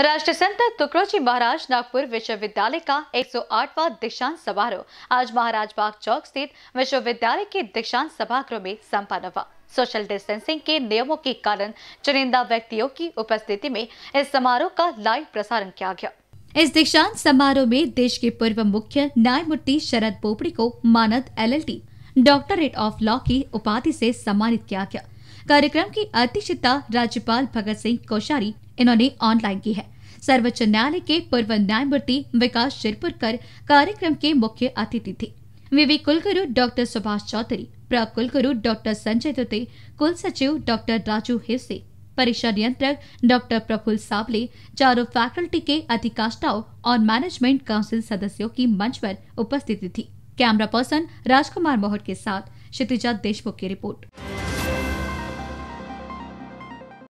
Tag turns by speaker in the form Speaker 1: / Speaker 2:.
Speaker 1: राष्ट्र संत तुकड़ोजी महाराज नागपुर विश्वविद्यालय का 108वां दीक्षांत समारोह आज महाराज बाग चौक स्थित विश्वविद्यालय के दीक्षांत सभागृह में सम्पन्न हुआ सोशल डिस्टेंसिंग के नियमों के कारण चुनिंदा व्यक्तियों की उपस्थिति में इस समारोह का लाइव प्रसारण किया गया इस दीक्षांत समारोह में देश के पूर्व मुख्य न्यायमूर्ति शरद बोपड़ी को मानद टी डॉक्टरेट ऑफ लॉ की उपाधि से सम्मानित किया गया कार्यक्रम की अध्यक्षता राज्यपाल भगत सिंह कोश्यारी इन्होंने ऑनलाइन की है सर्वोच्च न्यायालय के पूर्व न्यायमूर्ति विकास शिरपुरकर कार्यक्रम के मुख्य अतिथि थे विवेक कुलगुरु डॉक्टर सुभाष चौधरी प्र कुलगुरु डॉक्टर संजय दुते कुल सचिव डॉक्टर राजू हिस्से परीक्षा नियंत्रक डॉक्टर प्रफुल सावले चारों फैकल्टी के अधिकाष्टाओं और मैनेजमेंट काउंसिल सदस्यों की मंच पर उपस्थिति थी कैमरा पर्सन राजकुमार मोहट के साथ क्षितिजा देशमुख की रिपोर्ट